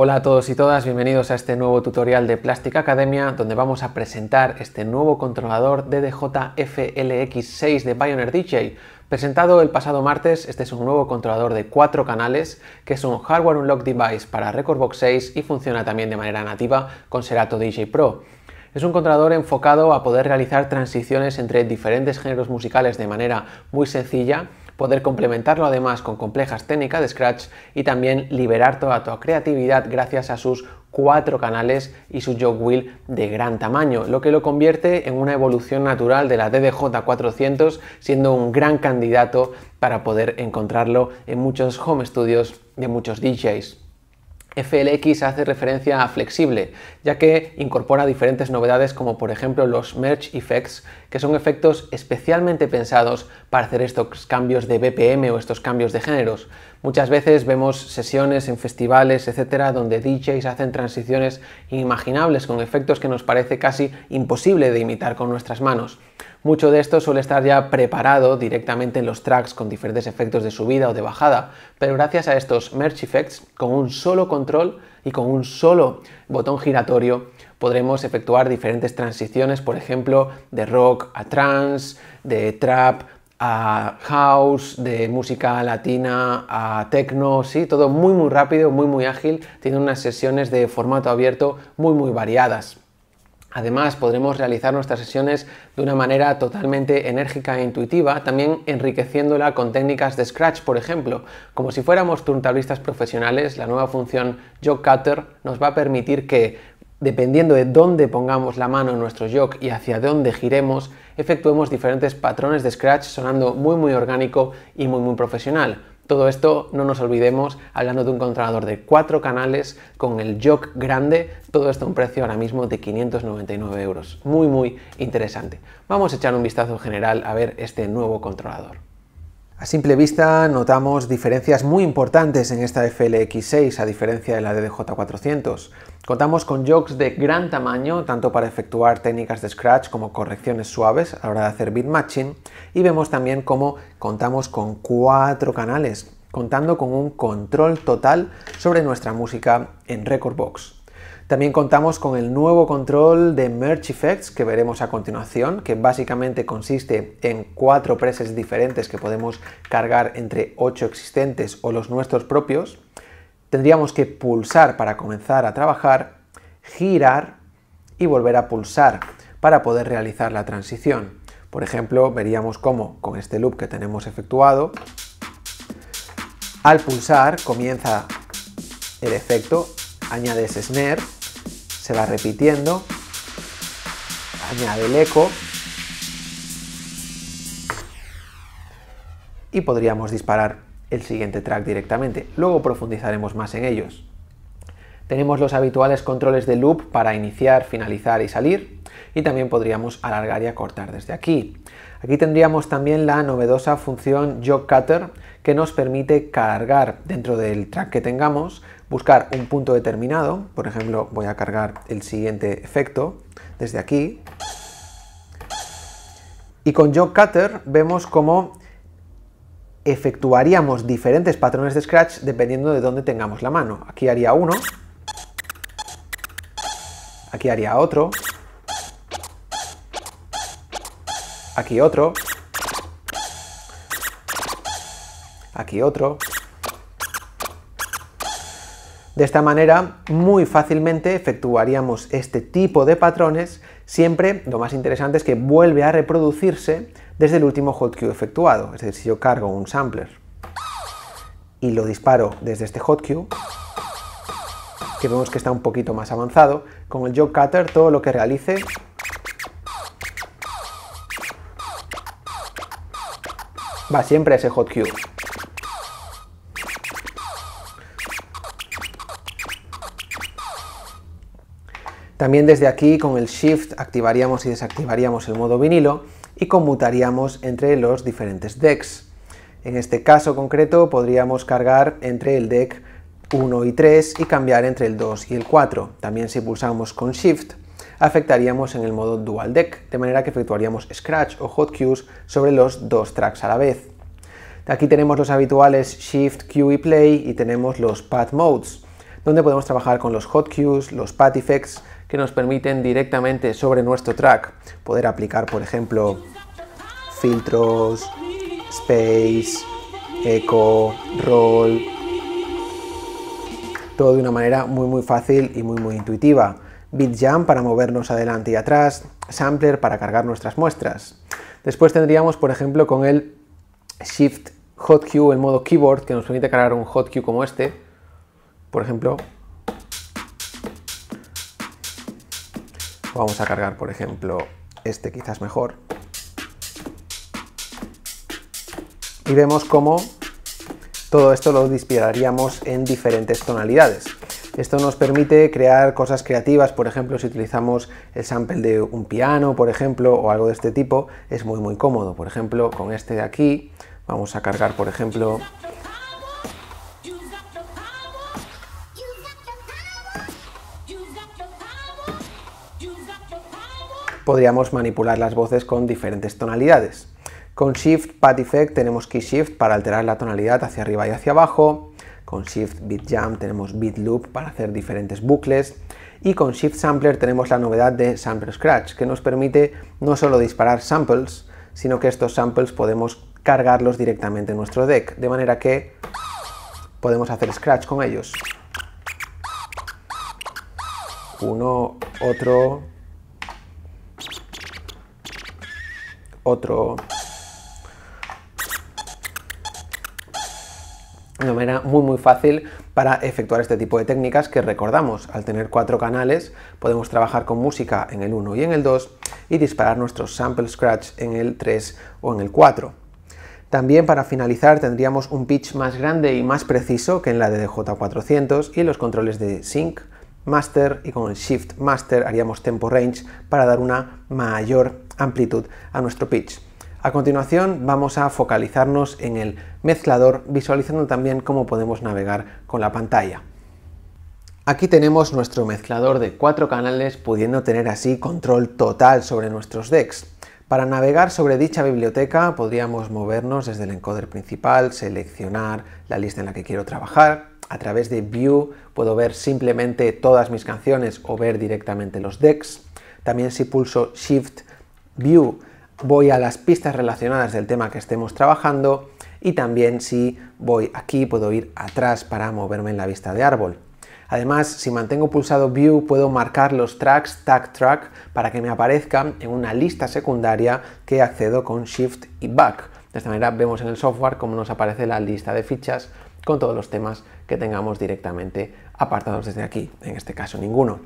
Hola a todos y todas, bienvenidos a este nuevo tutorial de Plástica Academia donde vamos a presentar este nuevo controlador DDJ FLX6 de Pioneer DJ. Presentado el pasado martes, este es un nuevo controlador de 4 canales que es un hardware unlock device para Recordbox 6 y funciona también de manera nativa con Serato DJ Pro. Es un controlador enfocado a poder realizar transiciones entre diferentes géneros musicales de manera muy sencilla poder complementarlo además con complejas técnicas de Scratch y también liberar toda tu creatividad gracias a sus cuatro canales y su jog wheel de gran tamaño, lo que lo convierte en una evolución natural de la DDJ400, siendo un gran candidato para poder encontrarlo en muchos home studios de muchos DJs. FLX hace referencia a flexible, ya que incorpora diferentes novedades como por ejemplo los merge effects, que son efectos especialmente pensados para hacer estos cambios de BPM o estos cambios de géneros. Muchas veces vemos sesiones en festivales, etcétera, donde DJs hacen transiciones inimaginables con efectos que nos parece casi imposible de imitar con nuestras manos. Mucho de esto suele estar ya preparado directamente en los tracks con diferentes efectos de subida o de bajada, pero gracias a estos Merch Effects, con un solo control y con un solo botón giratorio, podremos efectuar diferentes transiciones, por ejemplo, de rock a trance, de trap a house, de música latina a techno, sí, todo muy muy rápido, muy muy ágil, tiene unas sesiones de formato abierto muy muy variadas. Además, podremos realizar nuestras sesiones de una manera totalmente enérgica e intuitiva, también enriqueciéndola con técnicas de Scratch, por ejemplo. Como si fuéramos turntablistas profesionales, la nueva función Jog Cutter nos va a permitir que, dependiendo de dónde pongamos la mano en nuestro jog y hacia dónde giremos, efectuemos diferentes patrones de Scratch sonando muy muy orgánico y muy muy profesional. Todo esto, no nos olvidemos, hablando de un controlador de cuatro canales con el jog grande, todo esto a un precio ahora mismo de 599 euros. Muy, muy interesante. Vamos a echar un vistazo general a ver este nuevo controlador. A simple vista notamos diferencias muy importantes en esta FLX6 a diferencia de la DDJ400. Contamos con jogs de gran tamaño tanto para efectuar técnicas de scratch como correcciones suaves a la hora de hacer beat matching y vemos también cómo contamos con cuatro canales, contando con un control total sobre nuestra música en Recordbox. También contamos con el nuevo control de Merge Effects que veremos a continuación, que básicamente consiste en cuatro preses diferentes que podemos cargar entre ocho existentes o los nuestros propios. Tendríamos que pulsar para comenzar a trabajar, girar y volver a pulsar para poder realizar la transición. Por ejemplo, veríamos cómo con este loop que tenemos efectuado, al pulsar comienza el efecto, añades snare se va repitiendo, añade el eco y podríamos disparar el siguiente track directamente. Luego profundizaremos más en ellos. Tenemos los habituales controles de loop para iniciar, finalizar y salir y también podríamos alargar y acortar desde aquí. Aquí tendríamos también la novedosa función Jog Cutter que nos permite cargar dentro del track que tengamos buscar un punto determinado, por ejemplo voy a cargar el siguiente efecto desde aquí, y con Jog Cutter vemos cómo efectuaríamos diferentes patrones de Scratch dependiendo de dónde tengamos la mano. Aquí haría uno, aquí haría otro, aquí otro, aquí otro, de esta manera, muy fácilmente efectuaríamos este tipo de patrones, siempre lo más interesante es que vuelve a reproducirse desde el último hot hotkey efectuado, es decir, si yo cargo un sampler y lo disparo desde este hotkey, que vemos que está un poquito más avanzado, con el jog cutter todo lo que realice va siempre a ese hotkey. También desde aquí con el Shift activaríamos y desactivaríamos el modo vinilo y conmutaríamos entre los diferentes decks. En este caso concreto podríamos cargar entre el deck 1 y 3 y cambiar entre el 2 y el 4. También si pulsamos con Shift afectaríamos en el modo Dual Deck, de manera que efectuaríamos Scratch o Hot Cues sobre los dos tracks a la vez. Aquí tenemos los habituales Shift, Cue y Play y tenemos los Path Modes, donde podemos trabajar con los Hot Cues, los Path Effects, que nos permiten directamente sobre nuestro track poder aplicar, por ejemplo, filtros, space, eco, roll, todo de una manera muy muy fácil y muy muy intuitiva. jam para movernos adelante y atrás, Sampler para cargar nuestras muestras. Después tendríamos, por ejemplo, con el Shift Hot cue, el modo keyboard, que nos permite cargar un Hot cue como este, por ejemplo, Vamos a cargar, por ejemplo, este quizás mejor. Y vemos cómo todo esto lo dispararíamos en diferentes tonalidades. Esto nos permite crear cosas creativas, por ejemplo, si utilizamos el sample de un piano, por ejemplo, o algo de este tipo, es muy muy cómodo. Por ejemplo, con este de aquí, vamos a cargar, por ejemplo, podríamos manipular las voces con diferentes tonalidades. Con Shift Pad Effect tenemos Key Shift para alterar la tonalidad hacia arriba y hacia abajo. Con Shift Beat Jump tenemos Beat Loop para hacer diferentes bucles. Y con Shift Sampler tenemos la novedad de Sampler Scratch, que nos permite no solo disparar samples, sino que estos samples podemos cargarlos directamente en nuestro deck, de manera que podemos hacer Scratch con ellos. Uno, otro, otro... Una manera muy muy fácil para efectuar este tipo de técnicas que recordamos, al tener cuatro canales podemos trabajar con música en el 1 y en el 2 y disparar nuestro sample scratch en el 3 o en el 4. También para finalizar tendríamos un pitch más grande y más preciso que en la de DJ 400 y los controles de sync, master y con shift master haríamos tempo range para dar una mayor amplitud a nuestro pitch. A continuación vamos a focalizarnos en el mezclador visualizando también cómo podemos navegar con la pantalla. Aquí tenemos nuestro mezclador de cuatro canales pudiendo tener así control total sobre nuestros decks. Para navegar sobre dicha biblioteca podríamos movernos desde el encoder principal, seleccionar la lista en la que quiero trabajar, a través de View puedo ver simplemente todas mis canciones o ver directamente los decks. También si pulso Shift View voy a las pistas relacionadas del tema que estemos trabajando y también si voy aquí puedo ir atrás para moverme en la vista de árbol. Además, si mantengo pulsado View puedo marcar los tracks Tag Track para que me aparezcan en una lista secundaria que accedo con Shift y Back. De esta manera vemos en el software cómo nos aparece la lista de fichas con todos los temas que tengamos directamente apartados desde aquí, en este caso ninguno.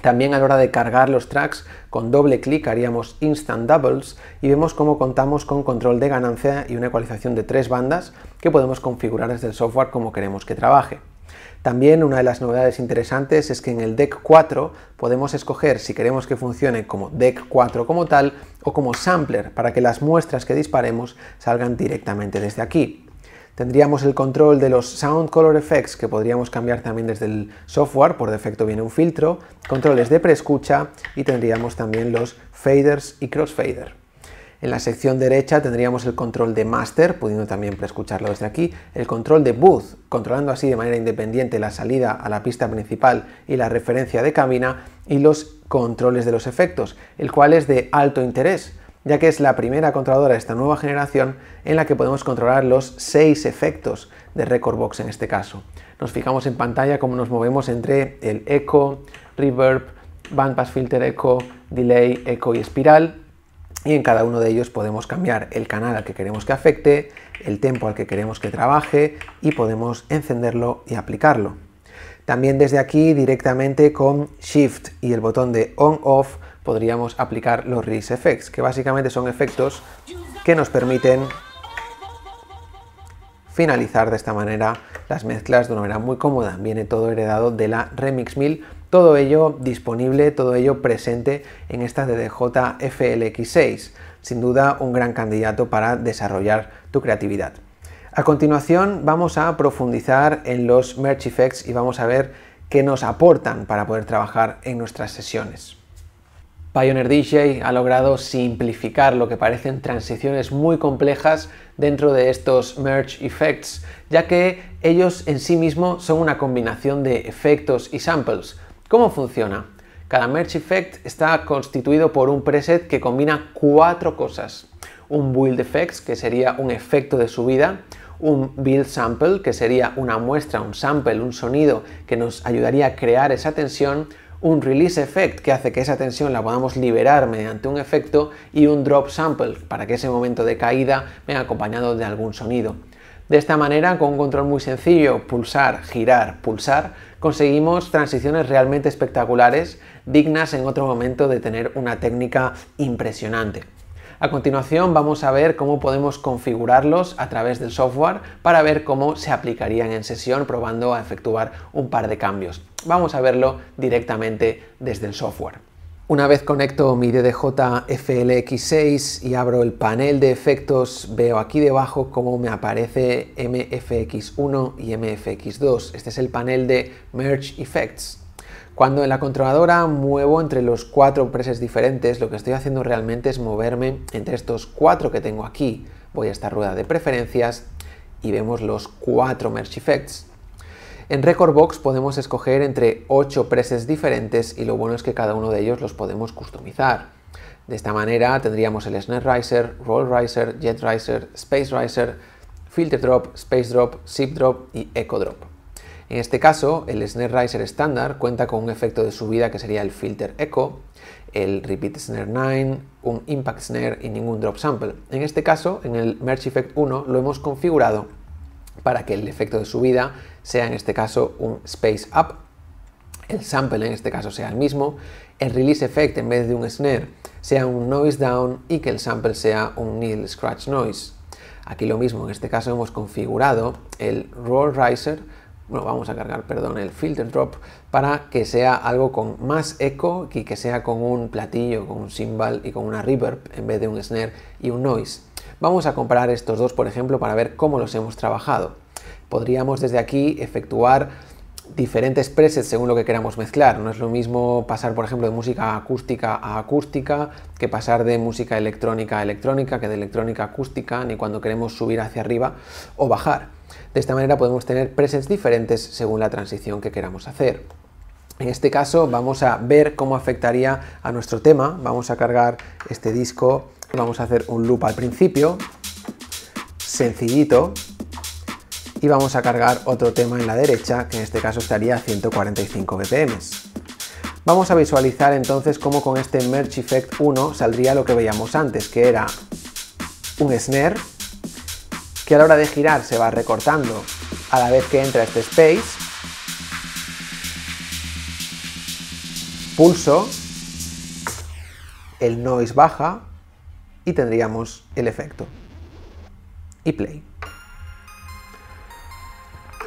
También a la hora de cargar los tracks, con doble clic haríamos Instant Doubles y vemos cómo contamos con control de ganancia y una ecualización de tres bandas que podemos configurar desde el software como queremos que trabaje. También una de las novedades interesantes es que en el deck 4 podemos escoger si queremos que funcione como deck 4 como tal o como sampler para que las muestras que disparemos salgan directamente desde aquí. Tendríamos el control de los Sound Color Effects que podríamos cambiar también desde el software, por defecto viene un filtro, controles de preescucha y tendríamos también los faders y crossfader. En la sección derecha tendríamos el control de master, pudiendo también preescucharlo desde aquí, el control de booth, controlando así de manera independiente la salida a la pista principal y la referencia de cabina, y los controles de los efectos, el cual es de alto interés, ya que es la primera controladora de esta nueva generación en la que podemos controlar los seis efectos de Recordbox en este caso. Nos fijamos en pantalla cómo nos movemos entre el Echo, reverb, bandpass filter Echo, delay, Echo y espiral y en cada uno de ellos podemos cambiar el canal al que queremos que afecte, el tempo al que queremos que trabaje y podemos encenderlo y aplicarlo. También desde aquí directamente con Shift y el botón de On-Off podríamos aplicar los release effects, que básicamente son efectos que nos permiten finalizar de esta manera las mezclas de una manera muy cómoda. Viene todo heredado de la Remix 1000, todo ello disponible, todo ello presente en esta DDJ FLX6. Sin duda un gran candidato para desarrollar tu creatividad. A continuación vamos a profundizar en los Merch Effects y vamos a ver qué nos aportan para poder trabajar en nuestras sesiones. Pioneer DJ ha logrado simplificar lo que parecen transiciones muy complejas dentro de estos merge effects, ya que ellos en sí mismos son una combinación de efectos y samples. ¿Cómo funciona? Cada merge effect está constituido por un preset que combina cuatro cosas. Un build effects, que sería un efecto de subida, un build sample, que sería una muestra, un sample, un sonido que nos ayudaría a crear esa tensión, un release effect que hace que esa tensión la podamos liberar mediante un efecto y un drop sample para que ese momento de caída venga acompañado de algún sonido. De esta manera, con un control muy sencillo, pulsar, girar, pulsar, conseguimos transiciones realmente espectaculares, dignas en otro momento de tener una técnica impresionante. A continuación vamos a ver cómo podemos configurarlos a través del software para ver cómo se aplicarían en sesión probando a efectuar un par de cambios. Vamos a verlo directamente desde el software. Una vez conecto mi DDJ FLX6 y abro el panel de efectos, veo aquí debajo cómo me aparece MFX1 y MFX2. Este es el panel de Merge Effects. Cuando en la controladora muevo entre los cuatro presets diferentes, lo que estoy haciendo realmente es moverme entre estos cuatro que tengo aquí. Voy a esta rueda de preferencias y vemos los cuatro Merge Effects. En Recordbox podemos escoger entre 8 presets diferentes y lo bueno es que cada uno de ellos los podemos customizar. De esta manera tendríamos el Snare Riser, Roll Riser, Jet Riser, Space Riser, Filter Drop, Space Drop, Zip Drop y Echo Drop. En este caso, el Snare Riser estándar cuenta con un efecto de subida que sería el Filter Echo, el Repeat Snare 9, un Impact Snare y ningún Drop Sample. En este caso, en el Merge Effect 1 lo hemos configurado para que el efecto de subida sea en este caso un space up, el sample en este caso sea el mismo, el release effect en vez de un snare sea un noise down y que el sample sea un nil scratch noise. Aquí lo mismo, en este caso hemos configurado el roll riser, bueno, vamos a cargar, perdón, el filter drop para que sea algo con más eco y que sea con un platillo, con un cymbal y con una reverb en vez de un snare y un noise. Vamos a comparar estos dos, por ejemplo, para ver cómo los hemos trabajado. Podríamos desde aquí efectuar diferentes presets según lo que queramos mezclar. No es lo mismo pasar, por ejemplo, de música acústica a acústica que pasar de música electrónica a electrónica, que de electrónica a acústica, ni cuando queremos subir hacia arriba o bajar. De esta manera podemos tener presets diferentes según la transición que queramos hacer. En este caso vamos a ver cómo afectaría a nuestro tema. Vamos a cargar este disco Vamos a hacer un loop al principio, sencillito, y vamos a cargar otro tema en la derecha, que en este caso estaría a 145 BPM. Vamos a visualizar entonces cómo con este Merge Effect 1 saldría lo que veíamos antes, que era un snare, que a la hora de girar se va recortando a la vez que entra este space, pulso, el noise baja, y tendríamos el efecto. Y play.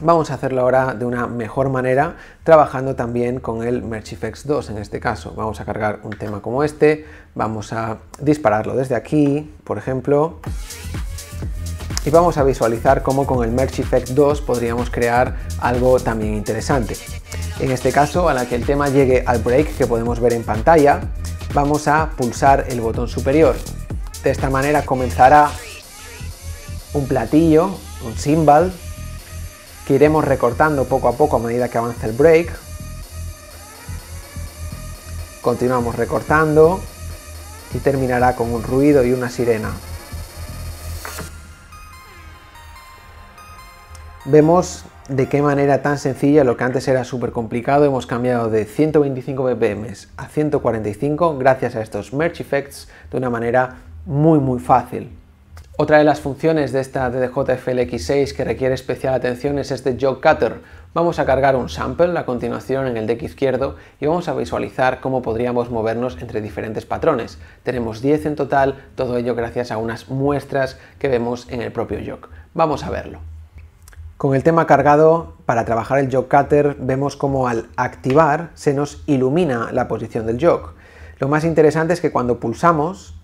Vamos a hacerlo ahora de una mejor manera, trabajando también con el Effects 2 en este caso. Vamos a cargar un tema como este, vamos a dispararlo desde aquí, por ejemplo, y vamos a visualizar cómo con el Merch 2 podríamos crear algo también interesante. En este caso, a la que el tema llegue al break que podemos ver en pantalla, vamos a pulsar el botón superior de esta manera comenzará un platillo, un cymbal, que iremos recortando poco a poco a medida que avanza el break. Continuamos recortando y terminará con un ruido y una sirena. Vemos de qué manera tan sencilla lo que antes era súper complicado hemos cambiado de 125 bpm a 145 gracias a estos merge effects de una manera muy muy fácil. Otra de las funciones de esta DDJ-FLX6 que requiere especial atención es este Jog Cutter. Vamos a cargar un sample a continuación en el deck izquierdo y vamos a visualizar cómo podríamos movernos entre diferentes patrones. Tenemos 10 en total, todo ello gracias a unas muestras que vemos en el propio Jog. Vamos a verlo. Con el tema cargado, para trabajar el Jog Cutter vemos cómo al activar se nos ilumina la posición del Jog. Lo más interesante es que cuando pulsamos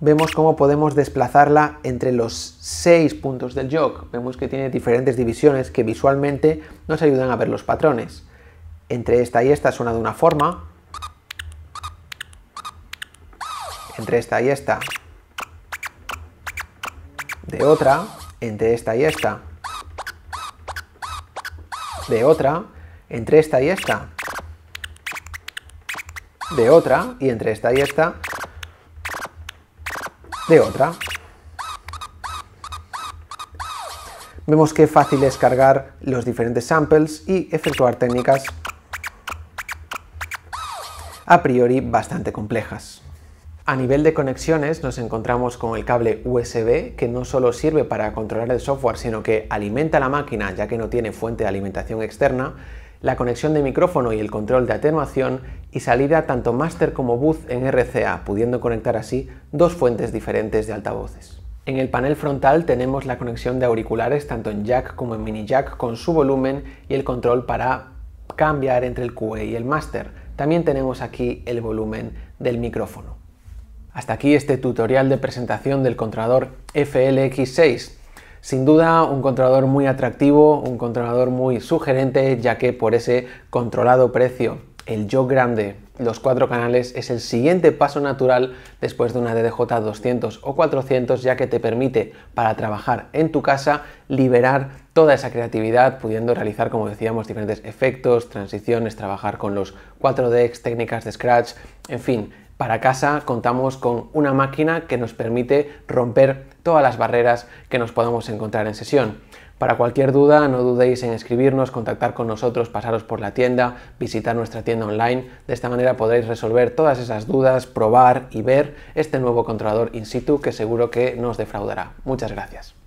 vemos cómo podemos desplazarla entre los seis puntos del jog. Vemos que tiene diferentes divisiones que visualmente nos ayudan a ver los patrones. Entre esta y esta suena de una forma. Entre esta y esta de otra, entre esta y esta de otra, entre esta y esta de otra y entre esta y esta de otra. Vemos que fácil es cargar los diferentes samples y efectuar técnicas a priori bastante complejas. A nivel de conexiones nos encontramos con el cable USB que no solo sirve para controlar el software sino que alimenta la máquina ya que no tiene fuente de alimentación externa la conexión de micrófono y el control de atenuación y salida tanto máster como booth en RCA, pudiendo conectar así dos fuentes diferentes de altavoces. En el panel frontal tenemos la conexión de auriculares tanto en jack como en mini jack con su volumen y el control para cambiar entre el QE y el máster. También tenemos aquí el volumen del micrófono. Hasta aquí este tutorial de presentación del controlador FLX6. Sin duda, un controlador muy atractivo, un controlador muy sugerente, ya que por ese controlado precio el yo grande, los cuatro canales, es el siguiente paso natural después de una DDJ 200 o 400, ya que te permite, para trabajar en tu casa, liberar toda esa creatividad, pudiendo realizar, como decíamos, diferentes efectos, transiciones, trabajar con los 4 decks, técnicas de Scratch, en fin. Para casa contamos con una máquina que nos permite romper todas las barreras que nos podamos encontrar en sesión. Para cualquier duda, no dudéis en escribirnos, contactar con nosotros, pasaros por la tienda, visitar nuestra tienda online. De esta manera podréis resolver todas esas dudas, probar y ver este nuevo controlador in situ que seguro que nos defraudará. Muchas gracias.